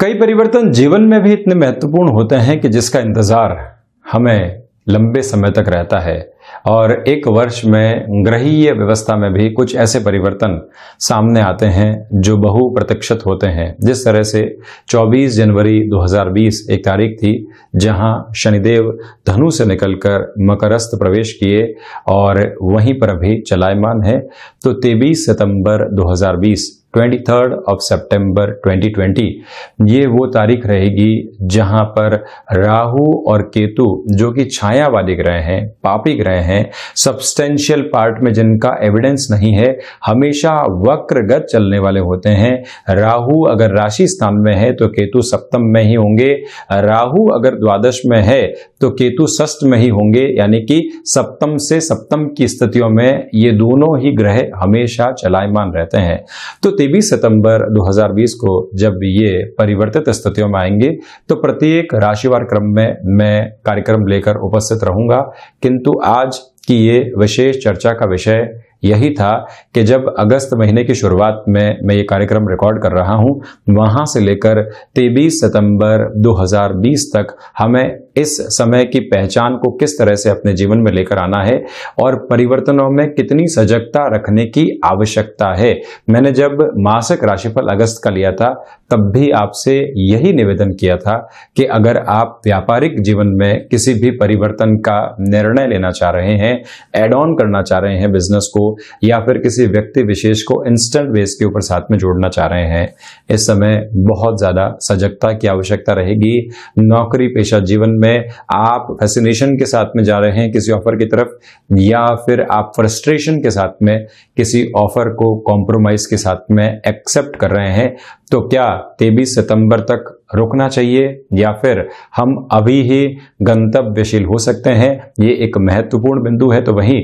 कई परिवर्तन जीवन में भी इतने महत्वपूर्ण होते हैं कि जिसका इंतजार हमें लंबे समय तक रहता है और एक वर्ष में ग्रहीय व्यवस्था में भी कुछ ऐसे परिवर्तन सामने आते हैं जो बहु प्रतीक्षित होते हैं जिस तरह से 24 जनवरी 2020 एक तारीख थी जहां शनिदेव धनु से निकलकर मकरस्थ प्रवेश किए और वहीं पर भी चलायमान है तो 23 सितंबर 23 ऑफ सितंबर 2020 ये वो तारीख रहेगी जहां पर राहु और केतु जो कि छाया वाले ग्रह हैं पापी ग्रह हैं सब्सटेंशियल पार्ट में जिनका एविडेंस नहीं है हमेशा वक्रगत चलने वाले होते हैं राहु अगर राशि स्थान में है तो केतु सप्तम में ही होंगे राहु अगर द्वादश में है तो केतु षष्ठ में ही होंगे यानी कि सप्तम से सप्तम की स्थितियों में ये दोनों ही ग्रह हमेशा चलायमान रहते हैं तो तेईस सितंबर 2020 को जब ये परिवर्तित स्थितियों में आएंगे तो प्रत्येक राशिवार क्रम में मैं कार्यक्रम लेकर उपस्थित रहूंगा किंतु आज की ये विशेष चर्चा का विषय यही था कि जब अगस्त महीने की शुरुआत में मैं ये कार्यक्रम रिकॉर्ड कर रहा हूं वहां से लेकर 23 सितंबर 2020 तक हमें इस समय की पहचान को किस तरह से अपने जीवन में लेकर आना है और परिवर्तनों में कितनी सजगता रखने की आवश्यकता है मैंने जब मासिक राशिफल अगस्त का लिया था तब भी आपसे यही निवेदन किया था कि अगर आप व्यापारिक जीवन में किसी भी परिवर्तन का निर्णय लेना चाह रहे हैं एड ऑन करना चाह रहे हैं बिजनेस को या फिर किसी व्यक्ति विशेष को इंस्टेंट बेस के ऊपर साथ में जोड़ना चाह रहे हैं इस समय बहुत ज़्यादा सजगता की आवश्यकता रहेगी नौकरी पेशा जीवन में में आप फैसिनेशन के साथ में जा रहे हैं किसी ऑफर की तरफ या फिर आप फ्रस्ट्रेशन के साथ में किसी ऑफर को कॉम्प्रोमाइज के साथ में एक्सेप्ट कर रहे हैं तो क्या तेबीस सितंबर तक रुकना चाहिए या फिर हम अभी ही गंतव्यशील हो सकते हैं ये एक महत्वपूर्ण बिंदु है तो वहीं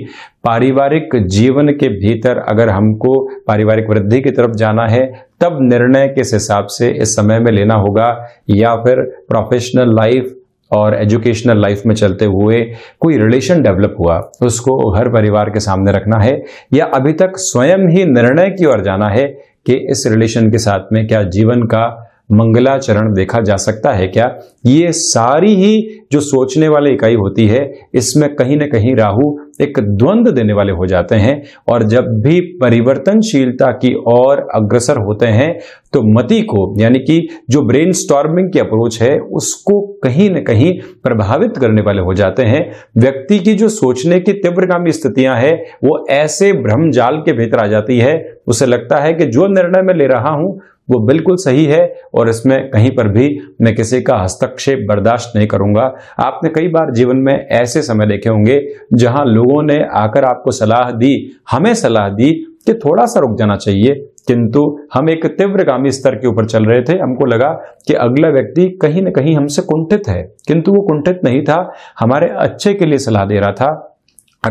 पारिवारिक जीवन के भीतर अगर हमको पारिवारिक वृद्धि की तरफ जाना है तब निर्णय किस हिसाब से इस समय में लेना होगा या फिर प्रोफेशनल लाइफ और एजुकेशनल लाइफ में चलते हुए कोई रिलेशन डेवलप हुआ उसको घर परिवार के सामने रखना है या अभी तक स्वयं ही निर्णय की ओर जाना है कि इस रिलेशन के साथ में क्या जीवन का मंगलाचरण देखा जा सकता है क्या ये सारी ही जो सोचने वाले इकाई होती है इसमें कहीं ना कहीं राहु एक द्वंद्व देने वाले हो जाते हैं और जब भी परिवर्तनशीलता की ओर अग्रसर होते हैं तो मति को यानी कि जो ब्रेन स्टॉर्मिंग की अप्रोच है उसको कहीं ना कहीं प्रभावित करने वाले हो जाते हैं व्यक्ति की जो सोचने की तीव्रगामी स्थितियां हैं वो ऐसे भ्रम जाल के भीतर आ जाती है उसे लगता है कि जो निर्णय मैं ले रहा हूं वो बिल्कुल सही है और इसमें कहीं पर भी मैं किसी का हस्तक्षेप बर्दाश्त नहीं करूंगा आपने कई बार जीवन में ऐसे समय देखे होंगे जहां लोगों ने आकर आपको सलाह दी हमें सलाह दी कि थोड़ा सा रुक जाना चाहिए किंतु हम एक तीव्रगामी स्तर के ऊपर चल रहे थे हमको लगा कि अगला व्यक्ति कहीं ना कहीं हमसे कुंठित है किंतु वो कुंठित नहीं था हमारे अच्छे के लिए सलाह दे रहा था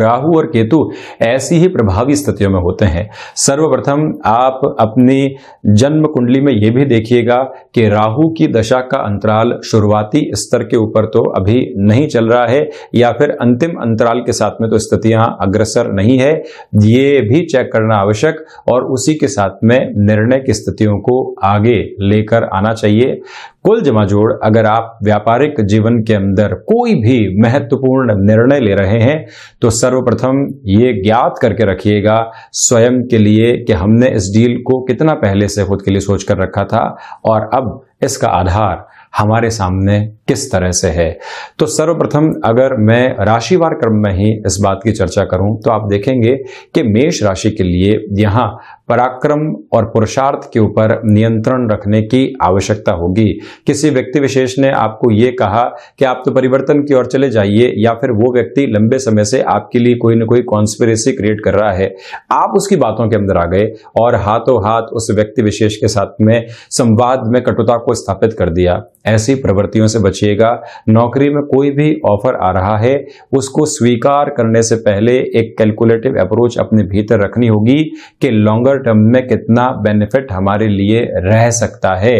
राहु और केतु ऐसी ही प्रभावी स्थितियों में होते हैं सर्वप्रथम आप अपनी जन्म कुंडली में यह भी देखिएगा कि राहु की दशा का अंतराल शुरुआती स्तर के ऊपर तो अभी नहीं चल रहा है या फिर अंतिम अंतराल के साथ में तो स्थितियां अग्रसर नहीं है ये भी चेक करना आवश्यक और उसी के साथ में निर्णय की स्थितियों को आगे लेकर आना चाहिए कुल जमाजोड़ अगर आप व्यापारिक जीवन के अंदर कोई भी महत्वपूर्ण निर्णय ले रहे हैं तो सर्वप्रथम ये ज्ञात करके रखिएगा स्वयं के लिए कि हमने इस डील को कितना पहले से खुद के लिए सोच कर रखा था और अब इसका आधार हमारे सामने किस तरह से है तो सर्वप्रथम अगर मैं राशिवार क्रम में ही इस बात की चर्चा करूं तो आप देखेंगे कि मेष राशि के लिए यहां पराक्रम और पुरुषार्थ के ऊपर नियंत्रण रखने की आवश्यकता होगी किसी व्यक्ति विशेष ने आपको ये कहा कि आप तो परिवर्तन की ओर चले जाइए या फिर वो व्यक्ति लंबे समय से आपके लिए कोई ना कोई कॉन्स्पिरेसी क्रिएट कर रहा है आप उसकी बातों के अंदर आ गए और हाथों हाथ उस व्यक्ति विशेष के साथ में संवाद में कटुता को स्थापित कर दिया ऐसी प्रवृत्तियों से बचिएगा नौकरी में कोई भी ऑफर आ रहा है उसको स्वीकार करने से पहले एक कैलकुलेटिव अप्रोच अपने भीतर रखनी होगी कि लॉन्गर लॉन्गर टर्म में कितना बेनिफिट हमारे लिए रह सकता है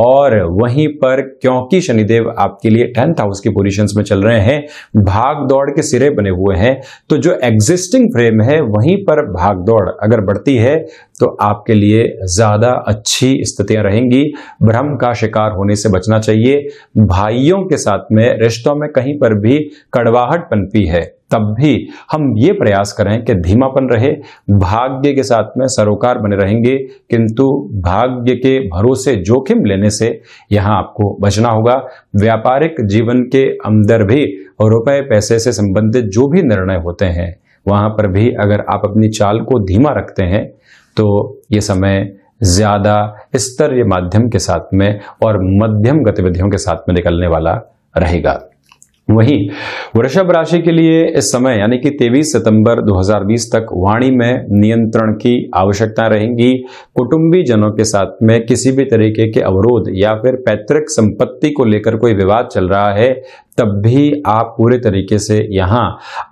और वहीं पर क्योंकि शनिदेव आपके लिए टेंथ हाउस की पोजिशन में चल रहे हैं भाग दौड़ के सिरे बने हुए हैं तो जो एग्जिस्टिंग फ्रेम है वहीं पर भाग दौड़ अगर बढ़ती है तो आपके लिए ज्यादा अच्छी स्थितियां रहेंगी भ्रम का शिकार होने से बचना चाहिए भाइयों के साथ में रिश्तों में कहीं पर भी कड़वाहट पनपी है तब भी हम ये प्रयास करें कि धीमापन रहे भाग्य के साथ में सरोकार बने रहेंगे किंतु भाग्य के भरोसे जोखिम लेने से यहां आपको बचना होगा व्यापारिक जीवन के अंदर भी रुपए पैसे से संबंधित जो भी निर्णय होते हैं वहां पर भी अगर आप अपनी चाल को धीमा रखते हैं तो ये समय ज़्यादा स्तरीय माध्यम के साथ में और मध्यम गतिविधियों के साथ में निकलने वाला रहेगा वहीं वृषभ राशि के लिए इस समय यानी कि 23 सितंबर 2020 तक वाणी में नियंत्रण की आवश्यकता रहेगी कुटुंबी जनों के साथ में किसी भी तरीके के अवरोध या फिर पैतृक संपत्ति को लेकर कोई विवाद चल रहा है तब भी आप पूरे तरीके से यहाँ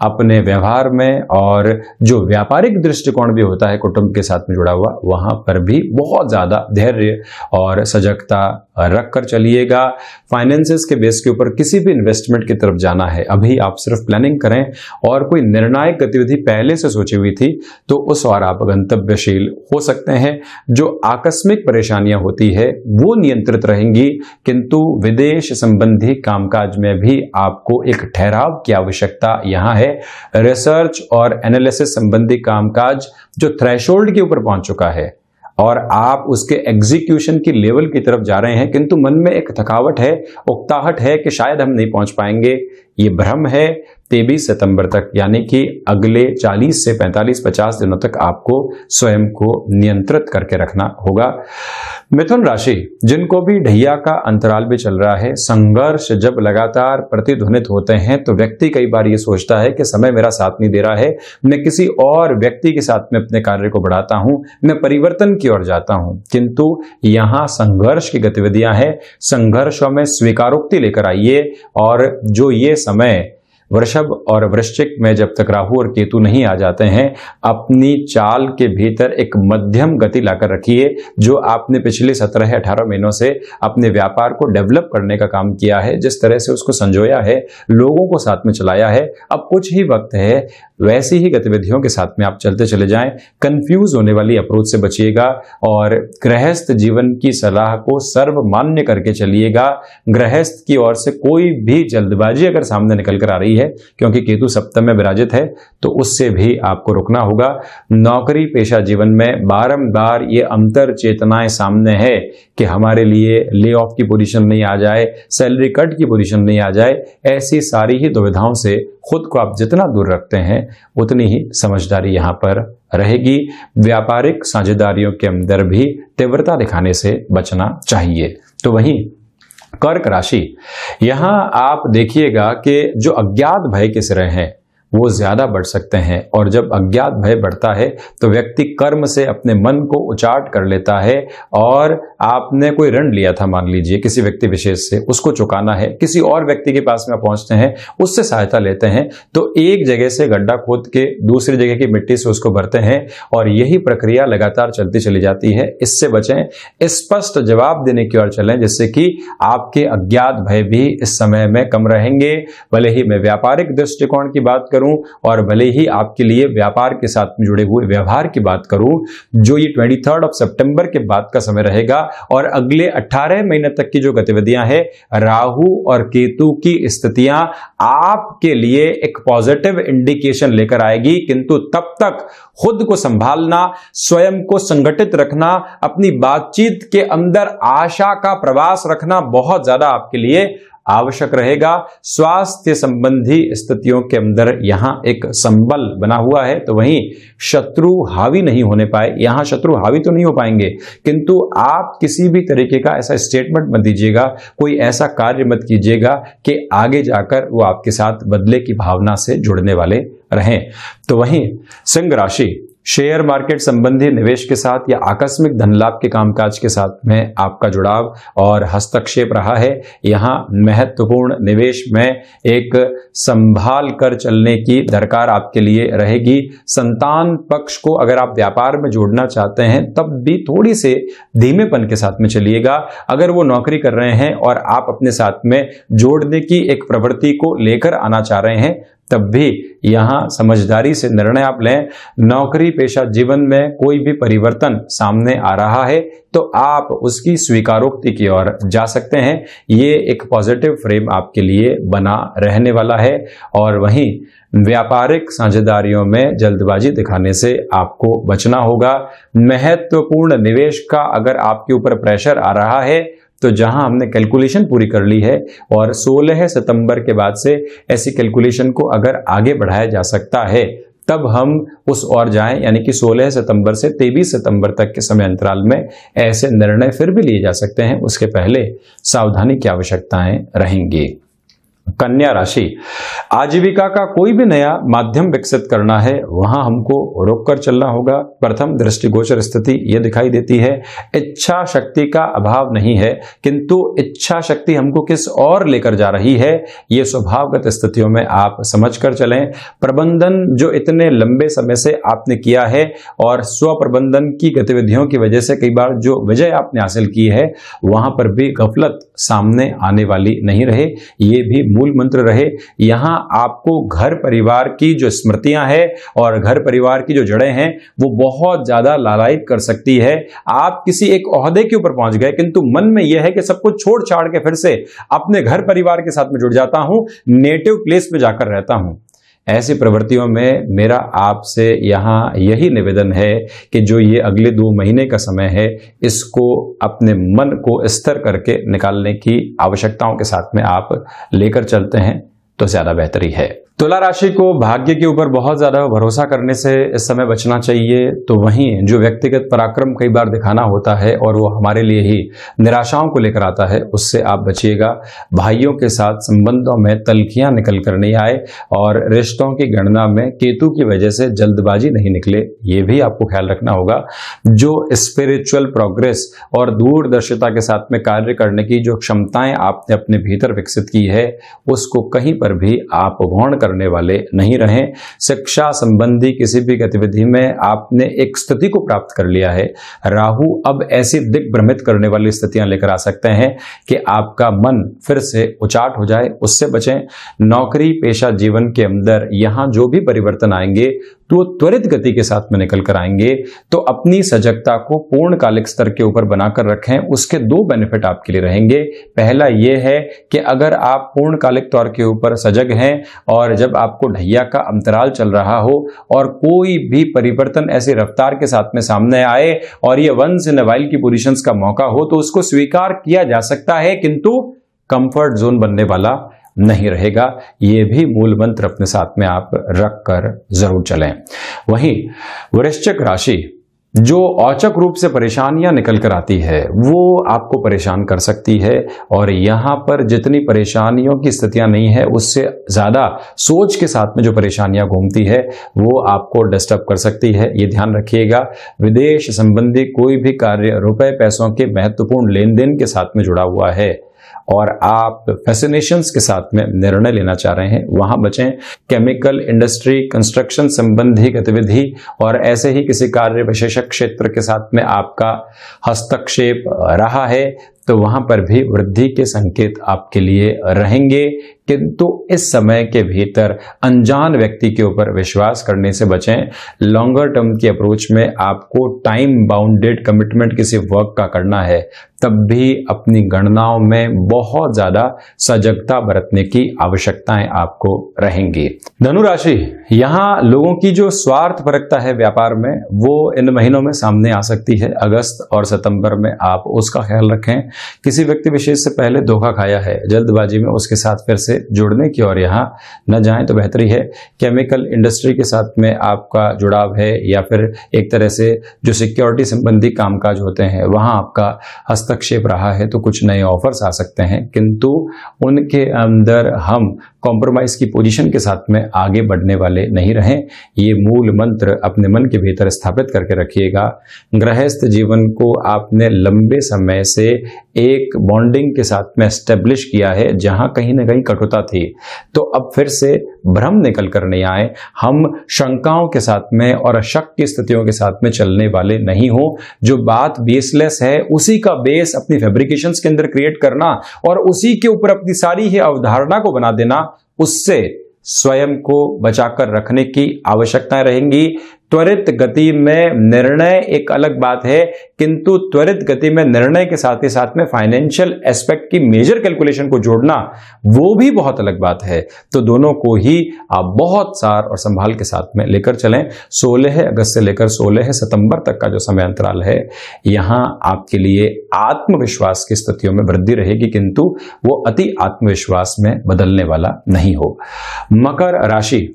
अपने व्यवहार में और जो व्यापारिक दृष्टिकोण भी होता है कुटुंब के साथ में जुड़ा हुआ वहाँ पर भी बहुत ज़्यादा धैर्य और सजगता रख कर चलिएगा फाइनेंसेस के बेस के ऊपर किसी भी इन्वेस्टमेंट की तरफ जाना है अभी आप सिर्फ प्लानिंग करें और कोई निर्णायक गतिविधि पहले से सोची हुई थी तो उस और आप गंतव्यशील हो सकते हैं जो आकस्मिक परेशानियां होती है वो नियंत्रित रहेंगी किंतु विदेश संबंधी कामकाज में भी भी आपको एक ठहराव की आवश्यकता यहां है रिसर्च और एनालिसिस संबंधी कामकाज जो थ्रेशोल्ड के ऊपर पहुंच चुका है और आप उसके एग्जीक्यूशन की लेवल की तरफ जा रहे हैं किंतु मन में एक थकावट है उकताहट है कि शायद हम नहीं पहुंच पाएंगे ये भ्रम है तेबीस सितंबर तक यानी कि अगले 40 से 45 50 दिनों तक आपको स्वयं को नियंत्रित करके रखना होगा मिथुन राशि जिनको भी ढैया का अंतराल भी चल रहा है संघर्ष जब लगातार प्रतिध्वनित होते हैं तो व्यक्ति कई बार ये सोचता है कि समय मेरा साथ नहीं दे रहा है मैं किसी और व्यक्ति के साथ में अपने कार्य को बढ़ाता हूं मैं परिवर्तन की ओर जाता हूं किंतु यहां संघर्ष की गतिविधियां हैं संघर्षों में स्वीकारोक्ति लेकर आइए और जो ये समय वृषभ और वृश्चिक में जब तक राहु और केतु नहीं आ जाते हैं अपनी चाल के भीतर एक मध्यम गति लाकर रखिए जो आपने पिछले सत्रह अठारह महीनों से अपने व्यापार को डेवलप करने का काम किया है जिस तरह से उसको संजोया है लोगों को साथ में चलाया है अब कुछ ही वक्त है वैसी ही गतिविधियों के साथ में आप चलते चले जाए कंफ्यूज होने वाली अप्रोच से बचिएगा और गृहस्थ जीवन की सलाह को सर्वमान्य करके चलिएगा गृहस्थ की ओर से कोई भी जल्दबाजी अगर सामने निकल कर आ रही है है क्योंकि केतु सप्तम में विराजित है तो उससे भी आपको रुकना होगा नौकरी पेशा जीवन में बारंबार ये अंतर चेतनाएं सामने है कि हमारे लिए ले ऑफ की पोजीशन नहीं आ जाए सैलरी कट की पोजीशन नहीं आ जाए ऐसी सारी ही दुविधाओं से खुद को आप जितना दूर रखते हैं उतनी ही समझदारी यहां पर रहेगी व्यापारिक साझेदारियों के अंदर भी तीव्रता दिखाने से बचना चाहिए तो वहीं कर्क राशि यहां आप देखिएगा कि जो अज्ञात भय के सिरे हैं वो ज्यादा बढ़ सकते हैं और जब अज्ञात भय बढ़ता है तो व्यक्ति कर्म से अपने मन को उचाट कर लेता है और आपने कोई ऋण लिया था मान लीजिए किसी व्यक्ति विशेष से उसको चुकाना है किसी और व्यक्ति के पास में पहुंचते हैं उससे सहायता लेते हैं तो एक जगह से गड्ढा खोद के दूसरी जगह की मिट्टी से उसको भरते हैं और यही प्रक्रिया लगातार चलती चली जाती है इससे बचें स्पष्ट जवाब देने की ओर चलें जिससे कि आपके अज्ञात भय भी इस समय में कम रहेंगे भले ही मैं व्यापारिक दृष्टिकोण की बात करूं और भले ही आपके लिए व्यापार के साथ में जुड़े हुए व्यवहार की बात करूं जो ये ट्वेंटी ऑफ सेप्टेंबर के बाद का समय रहेगा और अगले 18 महीने तक की जो गतिविधियां है राहु और केतु की स्थितियां आपके लिए एक पॉजिटिव इंडिकेशन लेकर आएगी किंतु तब तक खुद को संभालना स्वयं को संगठित रखना अपनी बातचीत के अंदर आशा का प्रवास रखना बहुत ज्यादा आपके लिए आवश्यक रहेगा स्वास्थ्य संबंधी स्थितियों के अंदर यहां एक संबल बना हुआ है तो वहीं शत्रु हावी नहीं होने पाए यहां शत्रु हावी तो नहीं हो पाएंगे किंतु आप किसी भी तरीके का ऐसा स्टेटमेंट मत दीजिएगा कोई ऐसा कार्य मत कीजिएगा कि आगे जाकर वो आपके साथ बदले की भावना से जुड़ने वाले रहें तो वहीं सिंह राशि शेयर मार्केट संबंधी निवेश के साथ या आकस्मिक धन लाभ के कामकाज के साथ में आपका जुड़ाव और हस्तक्षेप रहा है यहां महत्वपूर्ण निवेश में एक संभाल कर चलने की दरकार आपके लिए रहेगी संतान पक्ष को अगर आप व्यापार में जोड़ना चाहते हैं तब भी थोड़ी से धीमेपन के साथ में चलिएगा अगर वो नौकरी कर रहे हैं और आप अपने साथ में जोड़ने की एक प्रवृत्ति को लेकर आना चाह रहे हैं तब भी यहाँ समझदारी से निर्णय आप लें नौकरी पेशा जीवन में कोई भी परिवर्तन सामने आ रहा है तो आप उसकी स्वीकारोक्ति की ओर जा सकते हैं ये एक पॉजिटिव फ्रेम आपके लिए बना रहने वाला है और वहीं व्यापारिक साझेदारियों में जल्दबाजी दिखाने से आपको बचना होगा महत्वपूर्ण निवेश का अगर आपके ऊपर प्रेशर आ रहा है तो जहां हमने कैलकुलेशन पूरी कर ली है और 16 सितंबर के बाद से ऐसी कैलकुलेशन को अगर आगे बढ़ाया जा सकता है तब हम उस और जाएं यानी कि 16 सितंबर से 23 सितंबर तक के समय अंतराल में ऐसे निर्णय फिर भी लिए जा सकते हैं उसके पहले सावधानी की आवश्यकताएं रहेंगी कन्या राशि आजीविका का कोई भी नया माध्यम विकसित करना है वहां हमको रोककर चलना होगा प्रथम दृष्टिगोचर स्थिति यह दिखाई देती है इच्छा शक्ति का अभाव नहीं है किंतु इच्छा शक्ति हमको किस और लेकर जा रही है ये स्वभावगत स्थितियों में आप समझ कर चलें प्रबंधन जो इतने लंबे समय से आपने किया है और स्व प्रबंधन की गतिविधियों की वजह से कई बार जो विजय आपने हासिल की है वहां पर भी गफलत सामने आने वाली नहीं रहे ये भी मूल मंत्र रहे यहां आपको घर परिवार की जो स्मृतियां हैं और घर परिवार की जो जड़ें हैं वो बहुत ज़्यादा लालायित कर सकती है आप किसी एक अहदे के ऊपर पहुंच गए किंतु मन में यह है कि सबको छोड़ छाड़ के फिर से अपने घर परिवार के साथ में जुड़ जाता हूं नेटिव प्लेस में जाकर रहता हूं ऐसी प्रवृत्तियों में मेरा आपसे यहाँ यही निवेदन है कि जो ये अगले दो महीने का समय है इसको अपने मन को स्थिर करके निकालने की आवश्यकताओं के साथ में आप लेकर चलते हैं तो ज्यादा बेहतरी है तुला राशि को भाग्य के ऊपर बहुत ज्यादा भरोसा करने से इस समय बचना चाहिए तो वहीं जो व्यक्तिगत पराक्रम कई बार दिखाना होता है और वो हमारे लिए ही निराशाओं को लेकर आता है उससे आप बचिएगा भाइयों के साथ संबंधों में तलखियां निकल कर नहीं आए और रिश्तों की गणना में केतु की वजह से जल्दबाजी नहीं निकले ये भी आपको ख्याल रखना होगा जो स्पिरिचुअल प्रोग्रेस और दूरदर्शिता के साथ में कार्य करने की जो क्षमताएं आपने अपने भीतर विकसित की है उसको कहीं पर पर भी आप गौण करने वाले नहीं रहे शिक्षा संबंधी किसी भी गतिविधि में आपने एक स्थिति को प्राप्त कर लिया है राहु अब ऐसी दिग्भ्रमित करने वाली स्थितियां लेकर आ सकते हैं कि आपका मन फिर से उचाट हो जाए उससे बचें नौकरी पेशा जीवन के अंदर यहां जो भी परिवर्तन आएंगे तो वो त्वरित गति के साथ में निकल कर आएंगे तो अपनी सजगता को पूर्णकालिक स्तर के ऊपर बनाकर रखें उसके दो बेनिफिट आपके लिए रहेंगे पहला ये है कि अगर आप पूर्णकालिक तौर के ऊपर सजग हैं और जब आपको ढैया का अंतराल चल रहा हो और कोई भी परिवर्तन ऐसी रफ्तार के साथ में सामने आए और ये वन से नवाइल की पोजिशन का मौका हो तो उसको स्वीकार किया जा सकता है किंतु कंफर्ट जोन बनने वाला नहीं रहेगा ये भी मूल मंत्र अपने साथ में आप रख कर जरूर चलें वहीं वृश्चिक राशि जो औचक रूप से परेशानियां निकल कर आती है वो आपको परेशान कर सकती है और यहां पर जितनी परेशानियों की स्थितियां नहीं है उससे ज़्यादा सोच के साथ में जो परेशानियां घूमती है वो आपको डिस्टर्ब कर सकती है ये ध्यान रखिएगा विदेश संबंधी कोई भी कार्य रुपए पैसों के महत्वपूर्ण लेन देन के साथ में जुड़ा हुआ है और आप फैसिनेशंस के साथ में निर्णय लेना चाह रहे हैं वहां बचें केमिकल इंडस्ट्री कंस्ट्रक्शन संबंधी गतिविधि और ऐसे ही किसी कार्य विशेषक क्षेत्र के साथ में आपका हस्तक्षेप रहा है तो वहां पर भी वृद्धि के संकेत आपके लिए रहेंगे किंतु इस समय के भीतर अनजान व्यक्ति के ऊपर विश्वास करने से बचें लॉन्गर टर्म की अप्रोच में आपको टाइम बाउंडेड कमिटमेंट किसी वर्क का करना है तब भी अपनी गणनाओं में बहुत ज़्यादा सजगता बरतने की आवश्यकताएं आपको रहेंगी धनुराशि यहां लोगों की जो स्वार्थ परकता है व्यापार में वो इन महीनों में सामने आ सकती है अगस्त और सितंबर में आप उसका ख्याल रखें किसी व्यक्ति विशेष से पहले धोखा खाया है जल्दबाजी में उसके साथ फिर से जुड़ने की और यहाँ न जाएं तो बेहतरी है केमिकल इंडस्ट्री के साथ में आपका जुड़ाव है या फिर एक तरह से जो सिक्योरिटी संबंधी कामकाज होते हैं वहाँ आपका हस्तक्षेप रहा है तो कुछ नए ऑफर्स आ सकते हैं किंतु उनके अंदर हम कॉम्प्रोमाइज की पोजीशन के साथ में आगे बढ़ने वाले नहीं रहें ये मूल मंत्र अपने मन के भीतर स्थापित करके रखिएगा गृहस्थ जीवन को आपने लंबे समय से एक बॉन्डिंग के साथ में स्टेब्लिश किया है जहां कहीं ना कहीं कटुता थी तो अब फिर से भ्रम निकल कर नहीं आए हम शंकाओं के साथ में और अशक की स्थितियों के साथ में चलने वाले नहीं हो जो बात बेसलेस है उसी का बेस अपनी फेब्रिकेशन के अंदर क्रिएट करना और उसी के ऊपर अपनी सारी ही अवधारणा को बना देना उससे स्वयं को बचाकर रखने की आवश्यकताएं रहेंगी त्वरित गति में निर्णय एक अलग बात है किंतु त्वरित गति में निर्णय के साथ ही साथ में फाइनेंशियल एस्पेक्ट की मेजर कैलकुलेशन को जोड़ना वो भी बहुत अलग बात है तो दोनों को ही आप बहुत सार और संभाल के साथ में लेकर चलें सोलह अगस्त से लेकर सोलह सितंबर तक का जो समय अंतराल है यहाँ आपके लिए आत्मविश्वास की स्थितियों में वृद्धि रहेगी किंतु वो अति आत्मविश्वास में बदलने वाला नहीं हो मकर राशि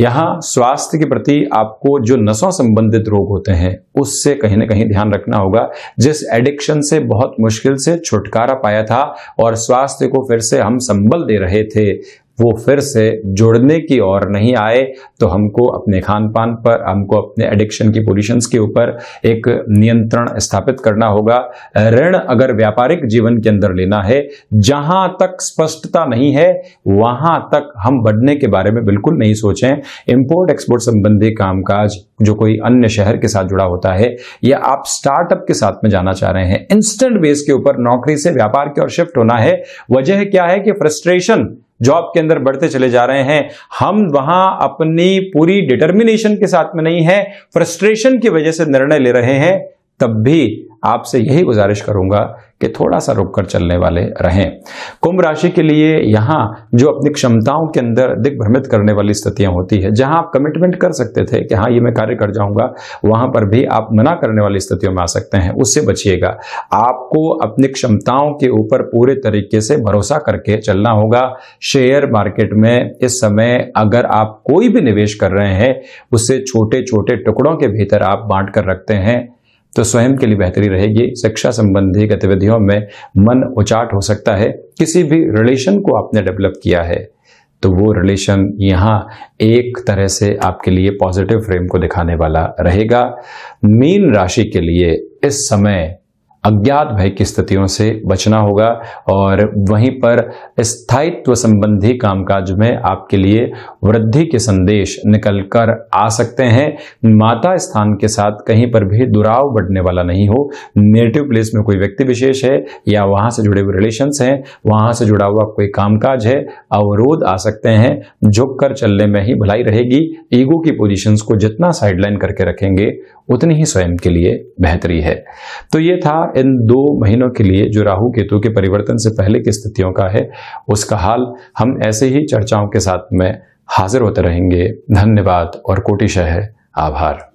यहां स्वास्थ्य के प्रति आपको जो नसों संबंधित रोग होते हैं उससे कहीं ना कहीं ध्यान रखना होगा जिस एडिक्शन से बहुत मुश्किल से छुटकारा पाया था और स्वास्थ्य को फिर से हम संबल दे रहे थे वो फिर से जुड़ने की ओर नहीं आए तो हमको अपने खान पान पर हमको अपने एडिक्शन की पोजिशन के ऊपर एक नियंत्रण स्थापित करना होगा ऋण अगर व्यापारिक जीवन के अंदर लेना है जहां तक स्पष्टता नहीं है वहां तक हम बढ़ने के बारे में बिल्कुल नहीं सोचें इंपोर्ट एक्सपोर्ट संबंधी कामकाज जो कोई अन्य शहर के साथ जुड़ा होता है या आप स्टार्टअप के साथ में जाना चाह रहे हैं इंस्टेंट बेस के ऊपर नौकरी से व्यापार की ओर शिफ्ट होना है वजह क्या है कि फ्रस्ट्रेशन जॉब के अंदर बढ़ते चले जा रहे हैं हम वहां अपनी पूरी डिटर्मिनेशन के साथ में नहीं है फ्रस्ट्रेशन की वजह से निर्णय ले रहे हैं तब भी आपसे यही गुजारिश करूंगा कि थोड़ा सा रुक कर चलने वाले रहें कुंभ राशि के लिए यहां जो अपनी क्षमताओं के अंदर दिग्भ्रमित करने वाली स्थितियां होती है जहां आप कमिटमेंट कर सकते थे कि हाँ ये मैं कार्य कर जाऊंगा वहां पर भी आप मना करने वाली स्थितियों में आ सकते हैं उससे बचिएगा आपको अपनी क्षमताओं के ऊपर पूरे तरीके से भरोसा करके चलना होगा शेयर मार्केट में इस समय अगर आप कोई भी निवेश कर रहे हैं उससे छोटे छोटे टुकड़ों के भीतर आप बांट कर रखते हैं तो स्वयं के लिए बेहतरी रहेगी शिक्षा संबंधी गतिविधियों में मन उचाट हो सकता है किसी भी रिलेशन को आपने डेवलप किया है तो वो रिलेशन यहाँ एक तरह से आपके लिए पॉजिटिव फ्रेम को दिखाने वाला रहेगा मीन राशि के लिए इस समय अज्ञात भय की स्थितियों से बचना होगा और वहीं पर स्थायित्व संबंधी कामकाज में आपके लिए वृद्धि के संदेश निकल कर आ सकते हैं माता स्थान के साथ कहीं पर भी दुराव बढ़ने वाला नहीं हो नेटिव प्लेस में कोई व्यक्ति विशेष है या वहां से जुड़े हुए रिलेशन है वहां से जुड़ा हुआ कोई कामकाज है अवरोध आ सकते हैं झुक कर चलने में ही भलाई रहेगी ईगो की पोजिशन को जितना साइडलाइन करके रखेंगे उतनी ही स्वयं के लिए बेहतरी है तो ये था इन दो महीनों के लिए जो राहु केतु के परिवर्तन से पहले की स्थितियों का है उसका हाल हम ऐसे ही चर्चाओं के साथ में हाजिर होते रहेंगे धन्यवाद और कोटिशह आभार